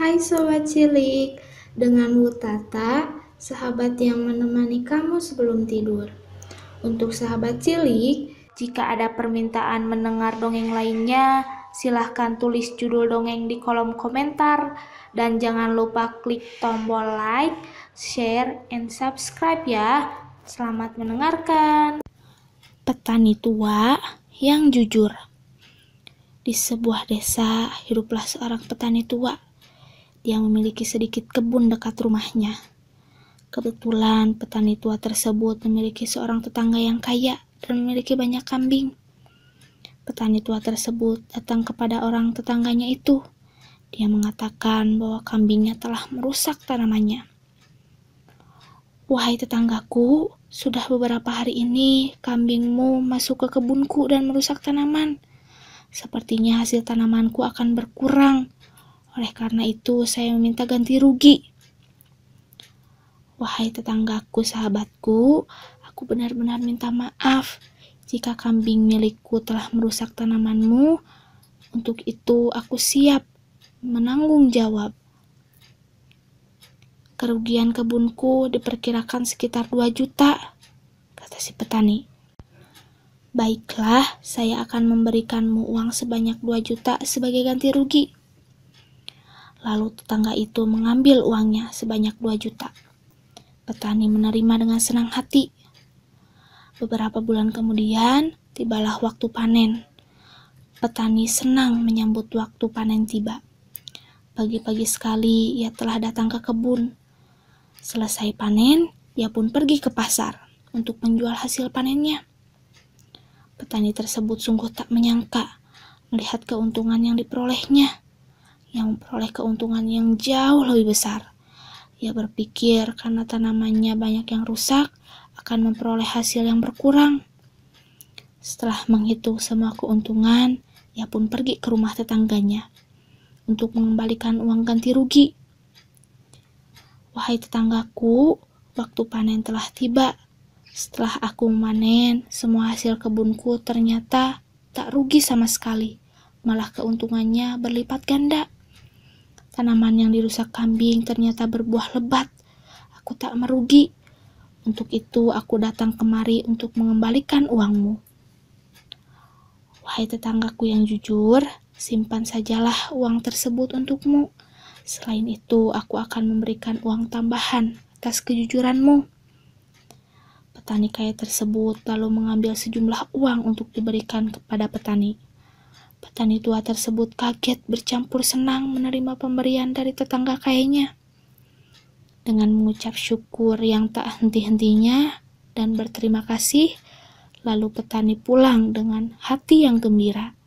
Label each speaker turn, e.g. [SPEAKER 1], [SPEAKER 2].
[SPEAKER 1] Hai Sobat Cilik, dengan Wutata, sahabat yang menemani kamu sebelum tidur. Untuk sahabat cilik, jika ada permintaan mendengar dongeng lainnya, silahkan tulis judul dongeng di kolom komentar. Dan jangan lupa klik tombol like, share, and subscribe ya. Selamat mendengarkan. Petani tua yang jujur. Di sebuah desa hiduplah seorang petani tua dia memiliki sedikit kebun dekat rumahnya. Kebetulan petani tua tersebut memiliki seorang tetangga yang kaya dan memiliki banyak kambing. Petani tua tersebut datang kepada orang tetangganya itu. Dia mengatakan bahwa kambingnya telah merusak tanamannya. Wahai tetanggaku, sudah beberapa hari ini kambingmu masuk ke kebunku dan merusak tanaman. Sepertinya hasil tanamanku akan berkurang. Oleh karena itu, saya meminta ganti rugi. Wahai tetanggaku, sahabatku, aku benar-benar minta maaf jika kambing milikku telah merusak tanamanmu. Untuk itu, aku siap menanggung jawab. Kerugian kebunku diperkirakan sekitar 2 juta, kata si petani. Baiklah, saya akan memberikanmu uang sebanyak 2 juta sebagai ganti rugi. Lalu tetangga itu mengambil uangnya sebanyak 2 juta. Petani menerima dengan senang hati. Beberapa bulan kemudian, tibalah waktu panen. Petani senang menyambut waktu panen tiba. Pagi-pagi sekali ia telah datang ke kebun. Selesai panen, ia pun pergi ke pasar untuk menjual hasil panennya. Petani tersebut sungguh tak menyangka melihat keuntungan yang diperolehnya yang memperoleh keuntungan yang jauh lebih besar. Ia berpikir karena tanamannya banyak yang rusak, akan memperoleh hasil yang berkurang. Setelah menghitung semua keuntungan, ia pun pergi ke rumah tetangganya untuk mengembalikan uang ganti rugi. Wahai tetanggaku, waktu panen telah tiba. Setelah aku memanen, semua hasil kebunku ternyata tak rugi sama sekali, malah keuntungannya berlipat ganda. Tanaman yang dirusak kambing ternyata berbuah lebat. Aku tak merugi. Untuk itu aku datang kemari untuk mengembalikan uangmu. Wahai tetanggaku yang jujur, simpan sajalah uang tersebut untukmu. Selain itu, aku akan memberikan uang tambahan atas kejujuranmu. Petani kaya tersebut lalu mengambil sejumlah uang untuk diberikan kepada petani. Tani tua tersebut kaget bercampur senang menerima pemberian dari tetangga kayanya. Dengan mengucap syukur yang tak henti-hentinya dan berterima kasih, lalu petani pulang dengan hati yang gembira.